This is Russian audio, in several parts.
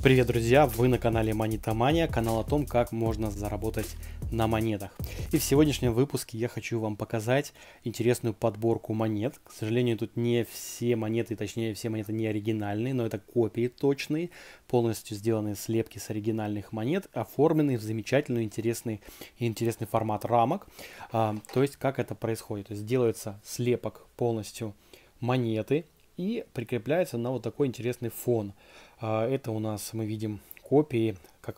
Привет, друзья! Вы на канале Монетомания, канал о том, как можно заработать на монетах. И в сегодняшнем выпуске я хочу вам показать интересную подборку монет. К сожалению, тут не все монеты, точнее, все монеты не оригинальные, но это копии точные, полностью сделанные слепки с оригинальных монет, оформленные в замечательный, интересный и интересный формат рамок. А, то есть, как это происходит? То есть, делается слепок полностью монеты, и прикрепляется на вот такой интересный фон. А, это у нас мы видим копии как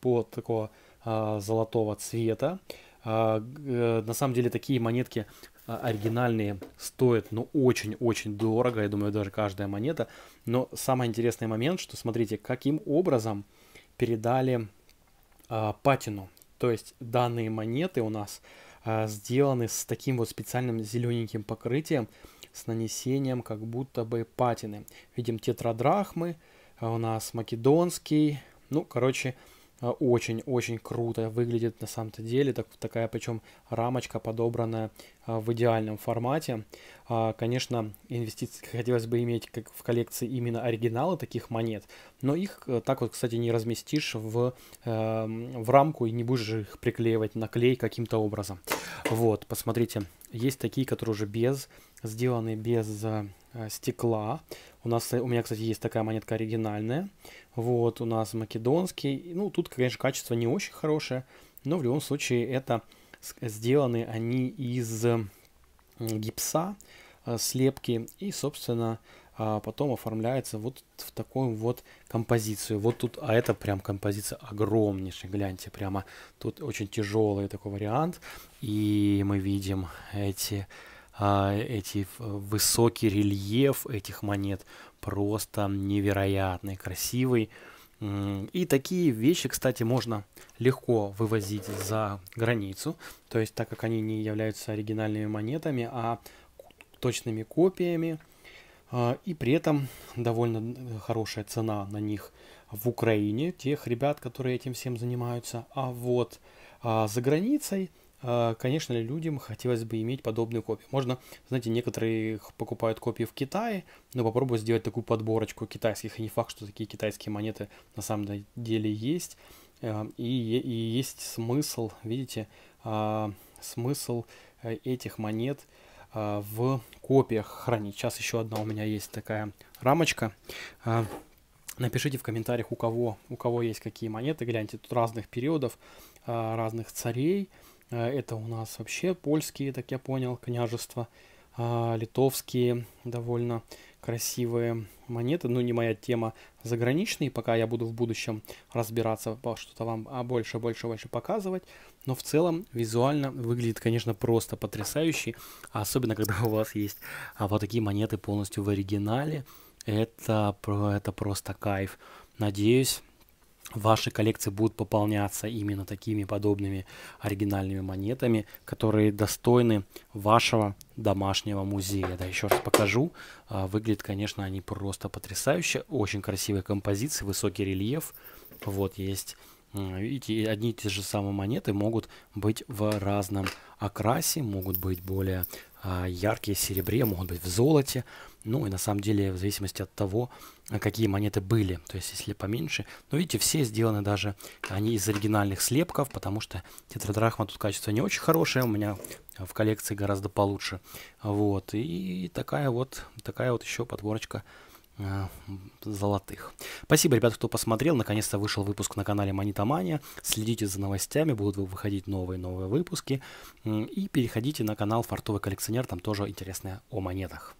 по такого а, золотого цвета. А, э, на самом деле такие монетки оригинальные стоят, но ну, очень-очень дорого, я думаю, даже каждая монета. Но самый интересный момент, что смотрите, каким образом передали патину. То есть данные монеты у нас сделаны с таким вот специальным зелененьким покрытием, с нанесением как будто бы патины. Видим тетрадрахмы, а у нас македонский. Ну, короче, а, очень-очень круто выглядит на самом-то деле. Так, такая причем рамочка подобранная а, в идеальном формате. Конечно, инвестиции хотелось бы иметь как в коллекции именно оригиналы таких монет, но их э, так вот, кстати, не разместишь в, э, в рамку и не будешь их приклеивать на клей каким-то образом. Вот, посмотрите, есть такие, которые уже без сделаны без э, стекла. У нас, э, у меня, кстати, есть такая монетка оригинальная. Вот, у нас македонский. Ну, тут, конечно, качество не очень хорошее, но в любом случае это сделаны они из э, гипса, слепки, и, собственно, потом оформляется вот в такую вот композицию. Вот тут, а это прям композиция огромнейшая, гляньте, прямо тут очень тяжелый такой вариант, и мы видим эти а, эти высокий рельеф этих монет просто невероятный, красивый. И такие вещи, кстати, можно легко вывозить за границу. То есть, так как они не являются оригинальными монетами, а точными копиями. А, и при этом довольно э, хорошая цена на них в Украине, тех ребят, которые этим всем занимаются. А вот а, за границей а, конечно, людям хотелось бы иметь подобную копию Можно, знаете, некоторые покупают копии в Китае, но попробую сделать такую подборочку китайских. И а не факт, что такие китайские монеты на самом деле есть. А, и, и есть смысл, видите, смысл э, этих монет в копиях хранить. Сейчас еще одна у меня есть такая рамочка. Напишите в комментариях, у кого, у кого есть какие монеты. Гляньте, тут разных периодов, разных царей – Э, это у нас вообще польские, так я понял, княжества, а, литовские довольно красивые монеты. Ну, не моя тема заграничные, пока я буду в будущем разбираться, что-то вам а, больше, больше, больше показывать. Но в целом визуально выглядит, конечно, просто потрясающе, особенно когда у вас есть а, вот такие монеты полностью в оригинале. Это, это просто кайф. Надеюсь, ваши коллекции будут пополняться именно такими подобными оригинальными монетами, которые достойны вашего домашнего музея. Да, еще раз покажу. А, выглядят, конечно, они просто потрясающе. Очень красивые композиции, высокий рельеф. Вот есть Э, видите, одни и те же самые монеты могут быть в разном окрасе, могут быть более а, яркие в серебре, могут быть в золоте. Ну и на самом деле в зависимости от того, э, какие монеты были. То есть если поменьше. Но видите, все сделаны даже, они из оригинальных слепков, потому что тетрадрахма тут качество не очень хорошее. У меня в коллекции гораздо получше. Вот. И такая вот, такая вот еще подборочка Э, золотых. Спасибо, ребят, кто посмотрел. Наконец-то вышел выпуск на канале Монитомания. Следите за новостями, будут выходить новые-новые выпуски. И переходите на канал Фартовый коллекционер, там тоже интересное о монетах.